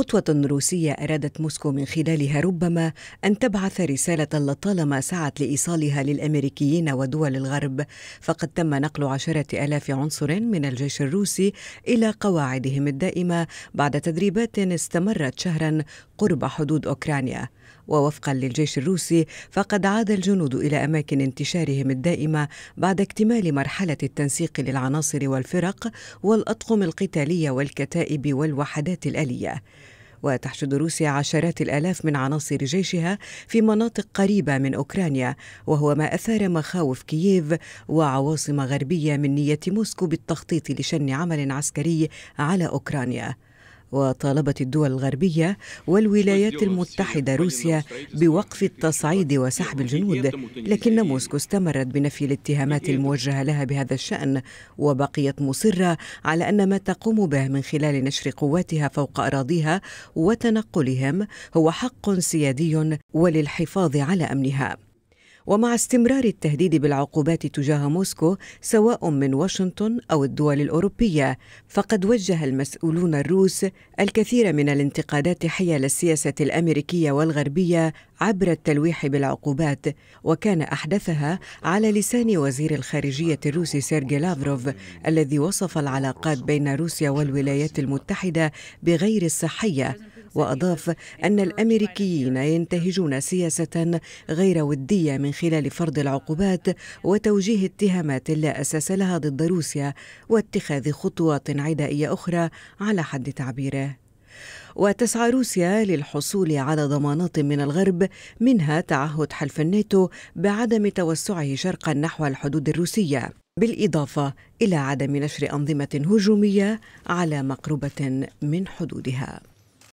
خطوة روسية أرادت موسكو من خلالها ربما أن تبعث رسالة لطالما سعت لإيصالها للأمريكيين ودول الغرب فقد تم نقل عشرة ألاف عنصر من الجيش الروسي إلى قواعدهم الدائمة بعد تدريبات استمرت شهرا قرب حدود أوكرانيا ووفقا للجيش الروسي فقد عاد الجنود إلى أماكن انتشارهم الدائمة بعد اكتمال مرحلة التنسيق للعناصر والفرق والأطقم القتالية والكتائب والوحدات الآلية وتحشد روسيا عشرات الالاف من عناصر جيشها في مناطق قريبه من اوكرانيا وهو ما اثار مخاوف كييف وعواصم غربيه من نيه موسكو بالتخطيط لشن عمل عسكري على اوكرانيا وطالبت الدول الغربية والولايات المتحدة روسيا بوقف التصعيد وسحب الجنود لكن موسكو استمرت بنفي الاتهامات الموجهة لها بهذا الشأن وبقيت مصرة على أن ما تقوم به من خلال نشر قواتها فوق أراضيها وتنقلهم هو حق سيادي وللحفاظ على أمنها ومع استمرار التهديد بالعقوبات تجاه موسكو سواء من واشنطن أو الدول الأوروبية فقد وجه المسؤولون الروس الكثير من الانتقادات حيال السياسة الأمريكية والغربية عبر التلويح بالعقوبات وكان أحدثها على لسان وزير الخارجية الروسي سيرجي لافروف الذي وصف العلاقات بين روسيا والولايات المتحدة بغير الصحية وأضاف أن الأمريكيين ينتهجون سياسة غير ودية من خلال فرض العقوبات وتوجيه اتهامات لا أساس لها ضد روسيا واتخاذ خطوات عدائية أخرى على حد تعبيره وتسعى روسيا للحصول على ضمانات من الغرب منها تعهد حلف الناتو بعدم توسعه شرقا نحو الحدود الروسيه بالاضافه الى عدم نشر انظمه هجوميه على مقربه من حدودها